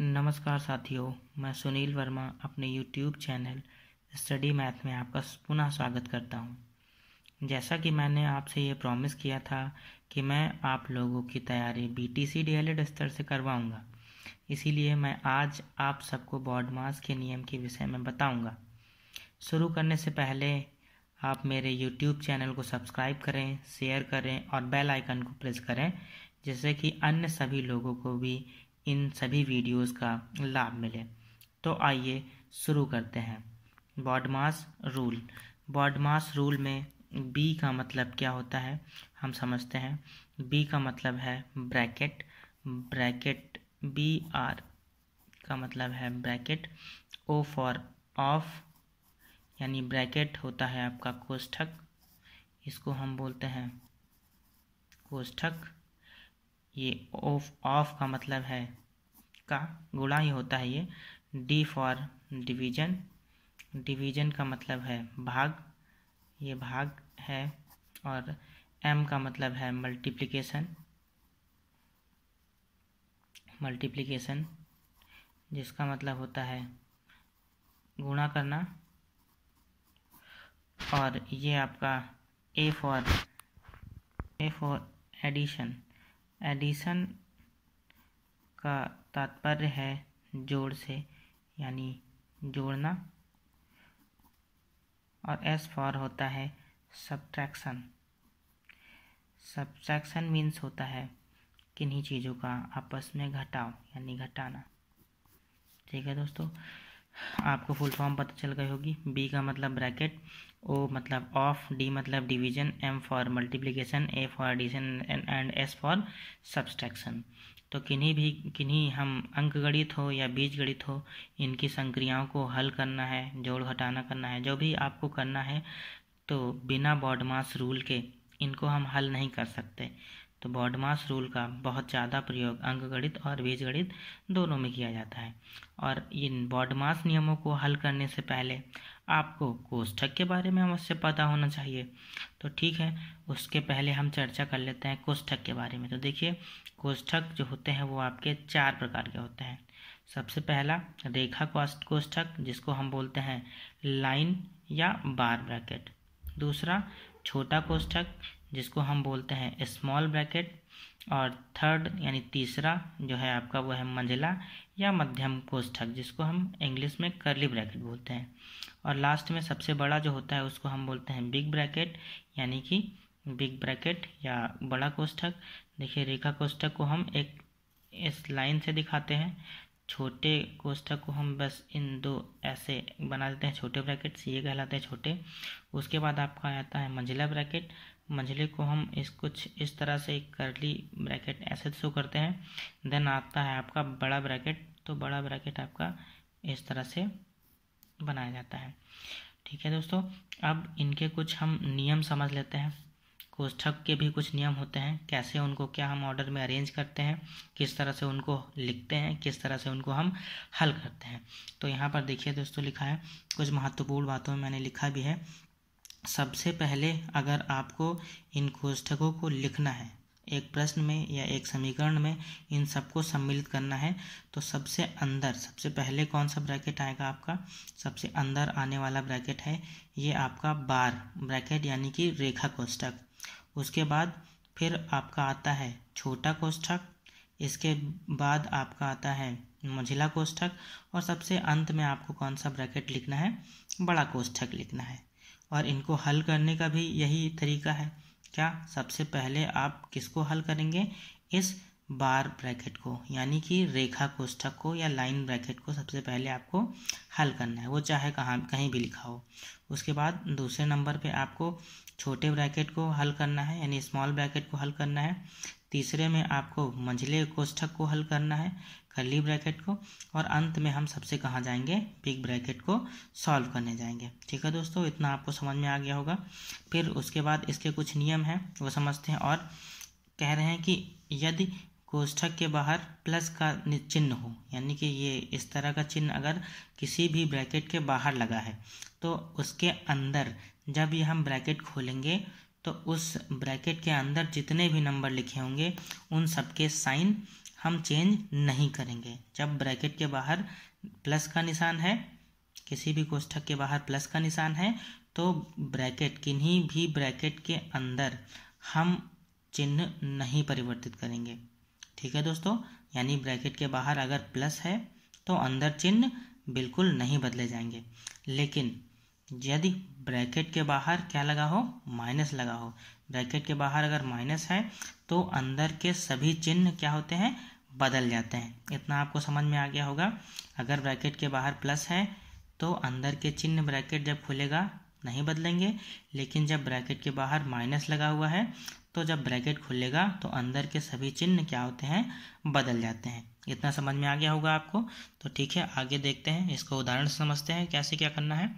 नमस्कार साथियों मैं सुनील वर्मा अपने YouTube चैनल स्टडी मैथ में आपका पुनः स्वागत करता हूं। जैसा कि मैंने आपसे ये प्रॉमिस किया था कि मैं आप लोगों की तैयारी B T C D El Ed स्तर से करवाऊँगा इसीलिए मैं आज आप सबको बॉर्ड मास के नियम के विषय में बताऊँगा शुरू करने से पहले आप मेरे YouTube चैनल को सब्सक्राइब करें शेयर करें और बेल आइकन को प्रेस करें जिससे कि अन्य सभी लोगों को भी इन सभी वीडियोस का लाभ मिले तो आइए शुरू करते हैं बॉडमास रूल बॉडमास रूल में बी का मतलब क्या होता है हम समझते हैं बी का मतलब है ब्रैकेट ब्रैकेट बी आर का मतलब है ब्रैकेट ओ फॉर ऑफ यानी ब्रैकेट होता है आपका कोष्ठक इसको हम बोलते हैं कोष्ठक ये ऑफ ऑफ का मतलब है का गुणा ही होता है ये डी फॉर डिवीजन डिवीजन का मतलब है भाग ये भाग है और एम का मतलब है मल्टीप्लिकेशन मल्टीप्लिकेशन जिसका मतलब होता है गुणा करना और ये आपका A for A for addition addition का तात्पर्य है जोड़ से यानी जोड़ना और एस फॉर होता है सब्ट्रैक्शन सब्ट्रैक्शन मीन्स होता है किन्हीं चीज़ों का आपस में घटाओ यानी घटाना ठीक है दोस्तों आपको फुल फॉर्म पता चल गई होगी बी का मतलब ब्रैकेट ओ मतलब ऑफ डी मतलब division M for multiplication A for addition and S for subtraction तो किन्हीं भी किन्हीं हम अंक गणित हो या बीज गणित हो इनकी संक्रियाओं को हल करना है जोड़ घटाना करना है जो भी आपको करना है तो बिना बॉडमास रूल के इनको हम हल नहीं कर सकते तो बॉडमास रूल का बहुत ज़्यादा प्रयोग अंकगणित और बीजगणित दोनों में किया जाता है और इन बॉडमास नियमों को हल करने से पहले आपको कोष्ठक के बारे में अवश्य पता होना चाहिए तो ठीक है उसके पहले हम चर्चा कर लेते हैं कोष्ठक के बारे में तो देखिए कोष्ठक जो होते हैं वो आपके चार प्रकार के होते हैं सबसे पहला रेखा कोष्ठक जिसको हम बोलते हैं लाइन या बार ब्रैकेट दूसरा छोटा कोष्ठक जिसको हम बोलते हैं स्मॉल ब्रैकेट और थर्ड यानी तीसरा जो है आपका वो है मंझला या मध्यम कोष्ठक जिसको हम इंग्लिश में करली ब्रैकेट बोलते हैं और लास्ट में सबसे बड़ा जो होता है उसको हम बोलते हैं बिग ब्रैकेट यानी कि बिग ब्रैकेट या बड़ा कोष्ठक देखिए रेखा कोष्ठक को हम एक इस लाइन से दिखाते हैं छोटे कोष्ठक को हम बस इन दो ऐसे बना देते हैं छोटे ब्रैकेट ये कहलाते हैं छोटे उसके बाद आपका आता है मंझिला ब्रैकेट मंझले को हम इस कुछ इस तरह से करली ब्रैकेट ऐसे शो करते हैं देन आता है आपका बड़ा ब्रैकेट तो बड़ा ब्रैकेट आपका इस तरह से बनाया जाता है ठीक है दोस्तों अब इनके कुछ हम नियम समझ लेते हैं कोष्ठक के भी कुछ नियम होते हैं कैसे उनको क्या हम ऑर्डर में अरेंज करते हैं किस तरह से उनको लिखते हैं किस तरह से उनको हम हल करते हैं तो यहाँ पर देखिए दोस्तों लिखा है कुछ महत्वपूर्ण बातों में मैंने लिखा भी है सबसे पहले अगर आपको इन कोष्ठकों को लिखना है एक प्रश्न में या एक समीकरण में इन सबको सम्मिलित करना है तो सबसे अंदर सबसे पहले कौन सा ब्रैकेट आएगा आपका सबसे अंदर आने वाला ब्रैकेट है ये आपका बार ब्रैकेट यानी कि रेखा कोष्ठक उसके बाद फिर आपका आता है छोटा कोष्ठक इसके बाद आपका आता है मंझिला कोष्ठक और सबसे अंत में आपको कौन सा ब्रैकेट लिखना है बड़ा कोष्ठक लिखना है और इनको हल करने का भी यही तरीका है क्या सबसे पहले आप किसको हल करेंगे इस बार ब्रैकेट को यानी कि रेखा कोष्ठक को या लाइन ब्रैकेट को सबसे पहले आपको हल करना है वो चाहे कहाँ कहीं भी लिखा हो उसके बाद दूसरे नंबर पे आपको छोटे ब्रैकेट को हल करना है यानी स्मॉल ब्रैकेट को हल करना है तीसरे में आपको मंझले कोष्ठक को हल करना है कली ब्रैकेट को और अंत में हम सबसे कहाँ जाएंगे बिग ब्रैकेट को सॉल्व करने जाएंगे ठीक है दोस्तों इतना आपको समझ में आ गया होगा फिर उसके बाद इसके कुछ नियम हैं वो समझते हैं और कह रहे हैं कि यदि कोष्ठक के बाहर प्लस का चिन्ह हो यानी कि ये इस तरह का चिन्ह अगर किसी भी ब्रैकेट के बाहर लगा है तो उसके अंदर जब ये हम ब्रैकेट खोलेंगे तो उस ब्रैकेट के अंदर जितने भी नंबर लिखे होंगे उन सबके साइन हम चेंज नहीं करेंगे जब ब्रैकेट के बाहर प्लस का निशान है किसी भी कोष्ठक के बाहर प्लस का निशान है तो ब्रैकेट किन्हीं भी ब्रैकेट के अंदर हम चिन्ह नहीं परिवर्तित करेंगे ठीक है दोस्तों यानी ब्रैकेट के बाहर अगर प्लस है तो अंदर चिन्ह बिल्कुल नहीं बदले जाएंगे लेकिन यदि ब्रैकेट के बाहर क्या लगा हो माइनस लगा हो ब्रैकेट के बाहर अगर माइनस है तो अंदर के सभी चिन्ह क्या होते हैं बदल जाते हैं इतना आपको समझ में आ गया होगा अगर ब्रैकेट के बाहर प्लस है तो अंदर के चिन्ह ब्रैकेट जब खुलेगा नहीं बदलेंगे लेकिन जब ब्रैकेट के बाहर माइनस लगा हुआ है तो जब ब्रैकेट खुलेगा तो अंदर के सभी चिन्ह क्या होते हैं बदल जाते हैं इतना समझ में आ गया होगा आपको तो ठीक है आगे देखते हैं इसको उदाहरण समझते हैं कैसे क्या करना है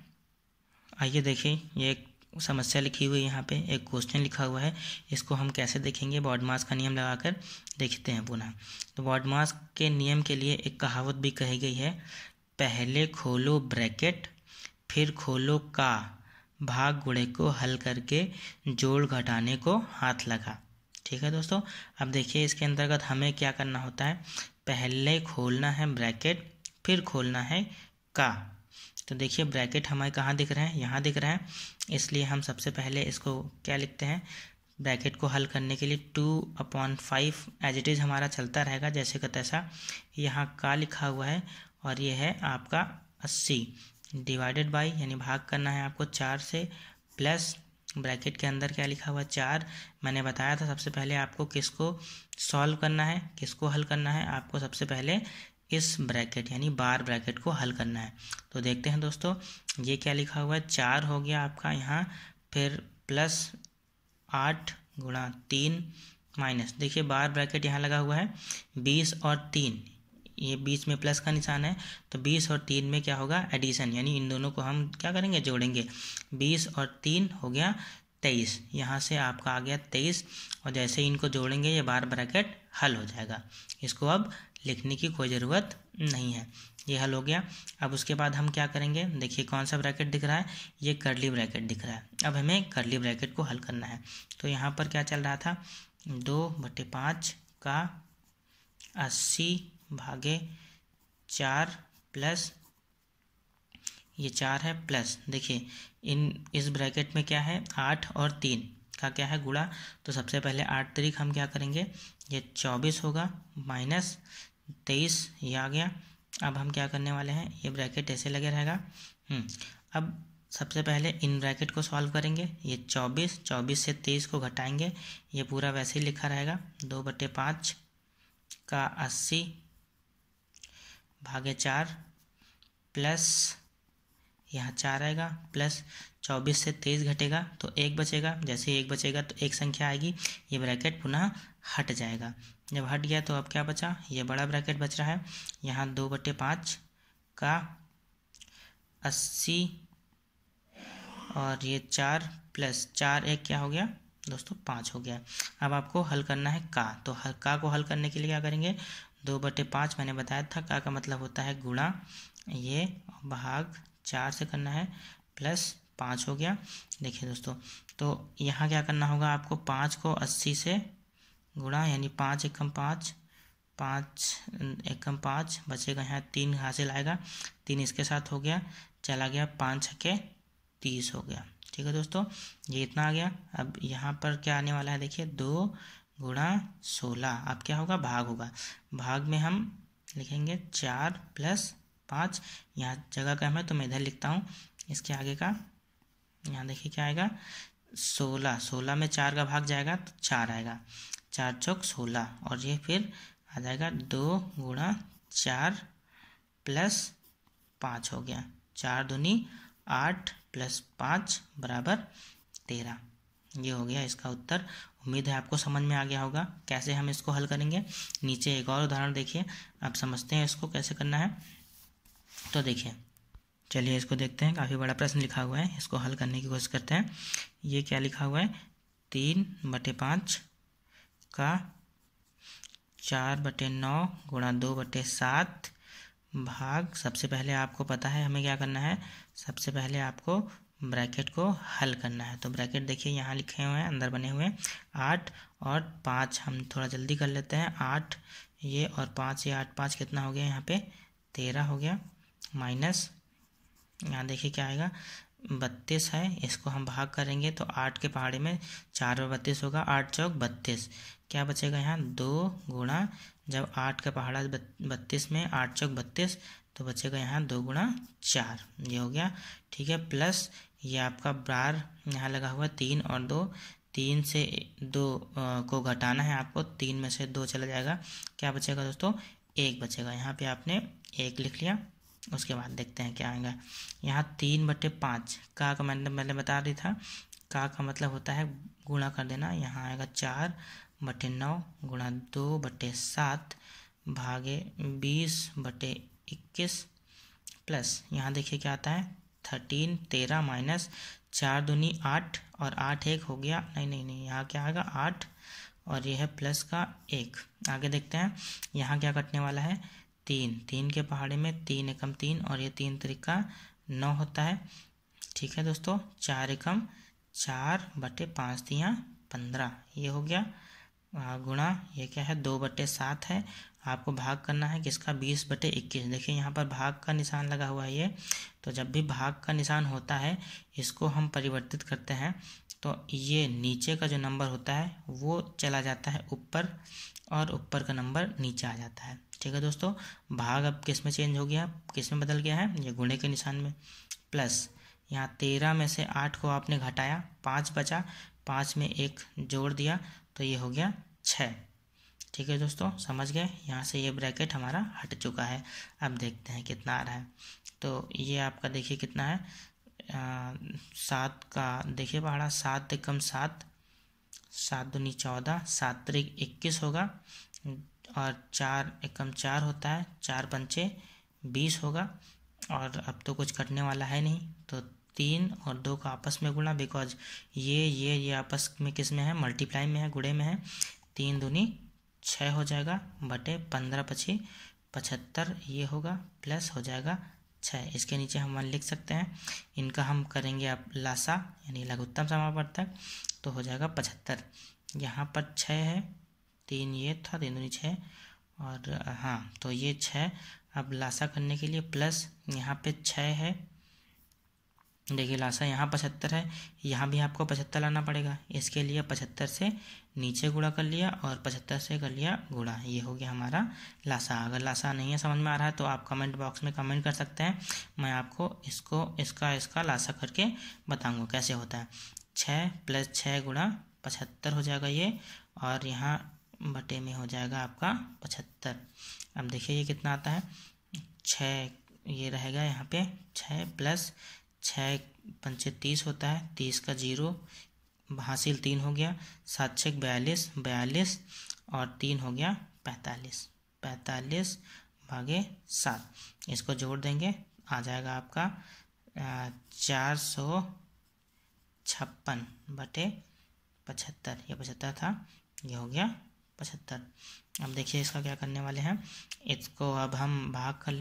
आइए देखिए ये एक समस्या लिखी हुई यहाँ पे एक क्वेश्चन लिखा हुआ है इसको हम कैसे देखेंगे बॉड का नियम लगाकर देखते हैं पुनः तो बॉड के नियम के लिए एक कहावत भी कही गई है पहले खोलो ब्रैकेट फिर खोलो का भाग गुणे को हल करके जोड़ घटाने को हाथ लगा ठीक है दोस्तों अब देखिए इसके अंतर्गत हमें क्या करना होता है पहले खोलना है ब्रैकेट फिर खोलना है का तो देखिए ब्रैकेट हमारे कहाँ दिख रहा है यहाँ दिख रहा है इसलिए हम सबसे पहले इसको क्या लिखते हैं ब्रैकेट को हल करने के लिए two upon five as it is हमारा चलता रहेगा जैसे का तैसा यहाँ का लिखा हुआ है और ये है आपका अस्सी डिवाइडेड बाई यानी भाग करना है आपको चार से प्लस ब्रैकेट के अंदर क्या लिखा हुआ चार मैंने बताया था सबसे पहले आपको किसको सॉल्व करना है किसको हल करना है आपको सबसे पहले इस ब्रैकेट यानी बार ब्रैकेट को हल करना है तो देखते हैं दोस्तों ये क्या लिखा हुआ है चार हो गया आपका यहाँ फिर प्लस आठ गुणा तीन माइनस देखिए बार ब्रैकेट यहाँ लगा हुआ है बीस और तीन ये बीच में प्लस का निशान है तो बीस और तीन में क्या होगा एडिशन यानी इन दोनों को हम क्या करेंगे जोड़ेंगे बीस और तीन हो गया तेईस यहाँ से आपका आ गया तेईस और जैसे ही इनको जोड़ेंगे ये बार ब्रैकेट हल हो जाएगा इसको अब लिखने की कोई ज़रूरत नहीं है ये हल हो गया अब उसके बाद हम क्या करेंगे देखिए कौन सा ब्रैकेट दिख रहा है ये करली ब्रैकेट दिख रहा है अब हमें करली ब्रैकेट को हल करना है तो यहाँ पर क्या चल रहा था दो बटे पाँच का अस्सी भागे चार प्लस ये चार है प्लस देखिए इन इस ब्रैकेट में क्या है आठ और तीन का क्या है गुड़ा तो सबसे पहले आठ तरीक हम क्या करेंगे ये चौबीस होगा माइनस तेईस ये आ गया अब हम क्या करने वाले हैं ये ब्रैकेट ऐसे लगे रहेगा हम्म, अब सबसे पहले इन ब्रैकेट को सॉल्व करेंगे ये चौबीस चौबीस से तेईस को घटाएंगे ये पूरा वैसे ही लिखा रहेगा दो बटे पाँच का अस्सी भागे चार प्लस यहाँ चार आएगा प्लस चौबीस से तेईस घटेगा तो एक बचेगा जैसे ही एक बचेगा तो एक संख्या आएगी ये ब्रैकेट पुनः हट जाएगा जब हट गया तो अब क्या बचा ये बड़ा ब्रैकेट बच रहा है यहाँ दो बटे पाँच का अस्सी और ये चार प्लस चार एक क्या हो गया दोस्तों पाँच हो गया अब आपको हल करना है का तो हल का को हल करने के लिए क्या करेंगे दो बटे पाँच मैंने बताया था का का मतलब होता है गुणा ये भाग चार से करना है प्लस पाँच हो गया देखिए दोस्तों तो यहाँ क्या करना होगा आपको पाँच को अस्सी से गुणा यानी पाँच एकम पाँच पाँच एकम पाँच बचेगा यहाँ तीन हासिल आएगा तीन इसके साथ हो गया चला गया पाँच छके तीस हो गया ठीक है दोस्तों ये इतना आ गया अब यहाँ पर क्या आने वाला है देखिए दो गुणा सोलह अब क्या होगा भाग होगा भाग में हम लिखेंगे चार प्लस पाँच यहाँ जगह कम है तो मैं इधर लिखता हूँ इसके आगे का यहाँ देखिए क्या आएगा सोलह सोलह में चार का भाग जाएगा तो चार आएगा चार चौक सोलह और ये फिर आ जाएगा दो गुणा चार प्लस पाँच हो गया चार दूनी आठ प्लस पाँच बराबर तेरह ये हो गया इसका उत्तर उम्मीद है आपको समझ में आ गया होगा कैसे हम इसको हल करेंगे नीचे एक और उदाहरण देखिए आप समझते हैं इसको कैसे करना है तो देखिए चलिए इसको देखते हैं काफ़ी बड़ा प्रश्न लिखा हुआ है इसको हल करने की कोशिश करते हैं ये क्या लिखा हुआ है तीन बटे पाँच का चार बटे नौ गुणा दो बटे सात भाग सबसे पहले आपको पता है हमें क्या करना है सबसे पहले आपको ब्रैकेट को हल करना है तो ब्रैकेट देखिए यहाँ लिखे हुए हैं अंदर बने हुए आठ और पाँच हम थोड़ा जल्दी कर लेते हैं आठ ये और पाँच ये आठ पाँच कितना हो गया यहाँ पे तेरह हो गया माइनस यहाँ देखिए क्या आएगा बत्तीस है इसको हम भाग करेंगे तो आठ के पहाड़े में चार और बत्तीस होगा आठ चौक बत्तीस क्या बचेगा यहाँ दो गुणा जब आठ का पहाड़ा बत्तीस में आठ चौक बत्तीस तो बचेगा यहाँ दो गुणा चार ये हो गया ठीक है प्लस ये आपका बार यहाँ लगा हुआ तीन और दो तीन से दो को घटाना है आपको तीन में से दो चला जाएगा क्या बचेगा दोस्तों एक बचेगा यहाँ पे आपने एक लिख लिया उसके बाद देखते हैं क्या आएगा यहाँ तीन बटे पाँच का का मैंने मतलब मैंने बता दिया था का का मतलब होता है गुणा कर देना यहाँ आएगा चार बटे नौ गुणा दो बटे सात भागे बीस बटे इक्कीस प्लस यहाँ देखिए क्या आता है थर्टीन तेरह माइनस चार दूनी आठ और आठ एक हो गया नहीं नहीं नहीं यहाँ क्या आएगा आठ और यह है प्लस का एक आगे देखते हैं यहाँ क्या कटने वाला है तीन तीन के पहाड़े में तीन एकम तीन और ये तीन तरीका नौ होता है ठीक है दोस्तों चार एकम चार बटे पाँच दिया पंद्रह ये हो गया गुणा ये क्या है दो बटे सात है आपको भाग करना है किसका बीस बटे इक्कीस देखिए यहाँ पर भाग का निशान लगा हुआ है ये तो जब भी भाग का निशान होता है इसको हम परिवर्तित करते हैं तो ये नीचे का जो नंबर होता है वो चला जाता है ऊपर और ऊपर का नंबर नीचे आ जाता है ठीक है दोस्तों भाग अब किस में चेंज हो गया किस में बदल गया है ये गुणे के निशान में प्लस यहाँ तेरह में से आठ को आपने घटाया पाँच बचा पाँच में एक जोड़ दिया तो ये हो गया छः ठीक है दोस्तों समझ गए यहाँ से ये ब्रैकेट हमारा हट चुका है अब देखते हैं कितना आ रहा है तो ये आपका देखिए कितना है सात का देखिए पहाड़ा सात एकम सात सात दूनी चौदह सात तरीक इक्कीस होगा और चार एकम चार होता है चार पंचे बीस होगा और अब तो कुछ कटने वाला है नहीं तो तीन और दो का आपस में गुणा बिकॉज ये ये ये आपस में किस में है मल्टीप्लाई में है गुड़े में है तीन दूनी छः हो जाएगा बटे पंद्रह पची पचहत्तर ये होगा प्लस हो जाएगा छः इसके नीचे हम वन लिख सकते हैं इनका हम करेंगे आप लासा यानी लघुत्तम समापवर्तक तो हो जाएगा पचहत्तर यहाँ पर छः है तीन ये था तीन दूनी छः और हाँ तो ये छः अब लासा करने के लिए प्लस यहाँ पे छः है देखिए लाशा यहाँ पचहत्तर है यहाँ भी आपको पचहत्तर लाना पड़ेगा इसके लिए पचहत्तर से नीचे गुड़ा कर लिया और पचहत्तर से कर लिया गुड़ा ये हो गया हमारा लाशा अगर लाशा नहीं है समझ में आ रहा है तो आप कमेंट बॉक्स में कमेंट कर सकते हैं मैं आपको इसको इसका इसका लाशा करके बताऊँगा कैसे होता है छः प्लस छः गुड़ा पचहत्तर हो जाएगा ये और यहाँ बटे में हो जाएगा आपका पचहत्तर अब देखिए ये कितना आता है छः ये रहेगा यहाँ पे छः प्लस छः पंचे तीस होता है तीस का जीरो हासिल तीन हो गया सात छः बयालीस बयालीस और तीन हो गया पैंतालीस पैंतालीस भागे सात इसको जोड़ देंगे आ जाएगा आपका चार सौ छप्पन बटे पचहत्तर ये पचहत्तर था ये हो गया पचहत्तर अब देखिए इसका क्या करने वाले हैं इसको अब हम भाग कर